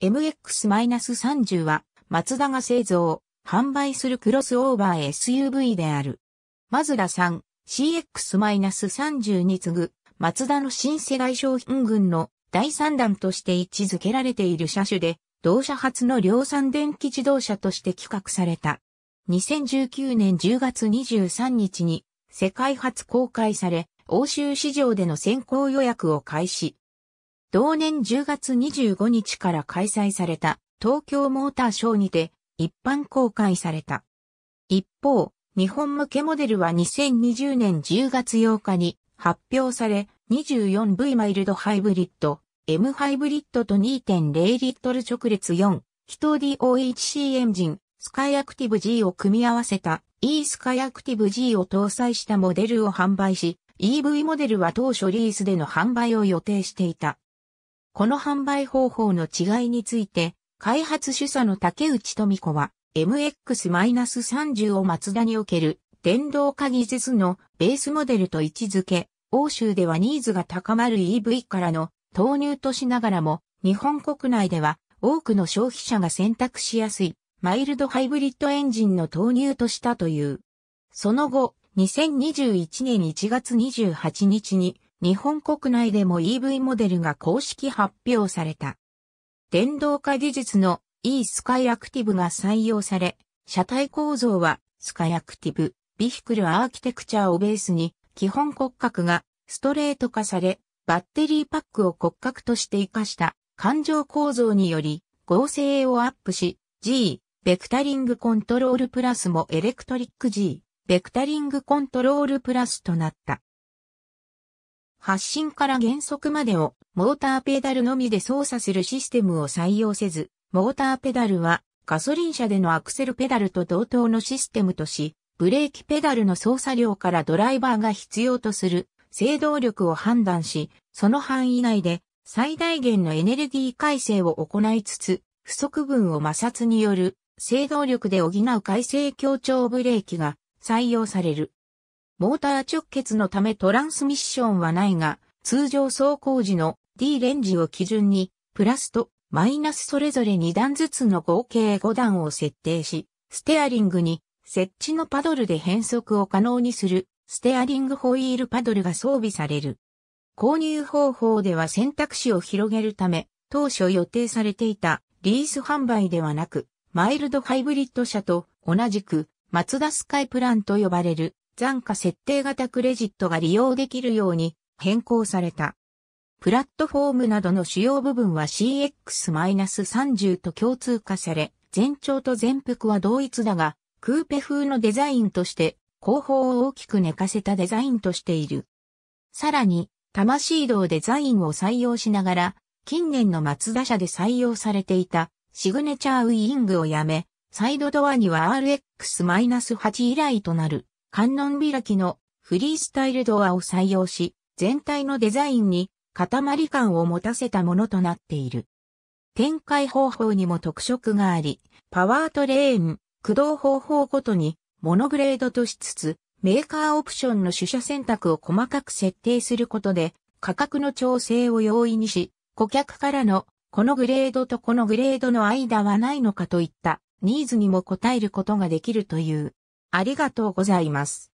MX-30 は、マツダが製造、販売するクロスオーバー SUV である。マズダ 3CX-30 に次ぐ、マツダの新世代商品群の第3弾として位置づけられている車種で、同社初の量産電気自動車として企画された。2019年10月23日に世界初公開され、欧州市場での先行予約を開始。同年10月25日から開催された東京モーターショーにて一般公開された。一方、日本向けモデルは2020年10月8日に発表され 24V マイルドハイブリッド、M ハイブリッドと2.0リットル直列4、人 DOHC エンジン、スカイアクティブ G を組み合わせた E スカイアクティブ G を搭載したモデルを販売し、EV モデルは当初リースでの販売を予定していた。この販売方法の違いについて、開発主査の竹内富子は、MX-30 を松田における電動化技術のベースモデルと位置づけ、欧州ではニーズが高まる EV からの投入としながらも、日本国内では多くの消費者が選択しやすいマイルドハイブリッドエンジンの投入としたという。その後、2021年1月28日に日本国内でも EV モデルが公式発表された。電動化技術の e スカイアクティブが採用され、車体構造はスカイアクティブ、ビヒクルアーキテクチャをベースに、基本骨格がストレート化され、バッテリーパックを骨格として活かした環状構造により合成をアップし、G、ベクタリングコントロールプラスもエレクトリック G、ベクタリングコントロールプラスとなった。発進から減速までをモーターペダルのみで操作するシステムを採用せず、モーターペダルはガソリン車でのアクセルペダルと同等のシステムとし、ブレーキペダルの操作量からドライバーが必要とする制動力を判断し、その範囲内で最大限のエネルギー改正を行いつつ、不足分を摩擦による制動力で補う改正協調ブレーキが採用される。モーター直結のためトランスミッションはないが、通常走行時の D レンジを基準に、プラスとマイナスそれぞれ2段ずつの合計5段を設定し、ステアリングに設置のパドルで変速を可能にするステアリングホイールパドルが装備される。購入方法では選択肢を広げるため、当初予定されていたリース販売ではなく、マイルドハイブリッド車と同じくマツダスカイプランと呼ばれる残価設定型クレジットが利用できるように変更された。プラットフォームなどの主要部分は CX-30 と共通化され、全長と全幅は同一だが、クーペ風のデザインとして、後方を大きく寝かせたデザインとしている。さらに、魂道デザインを採用しながら、近年の松田社で採用されていたシグネチャーウィングをやめ、サイドドアには RX-8 以来となる観音開きのフリースタイルドアを採用し、全体のデザインに塊感を持たせたものとなっている。展開方法にも特色があり、パワートレーン、駆動方法ごとにモノグレードとしつつ、メーカーオプションの主車選択を細かく設定することで、価格の調整を容易にし、顧客からのこのグレードとこのグレードの間はないのかといったニーズにも応えることができるという。ありがとうございます。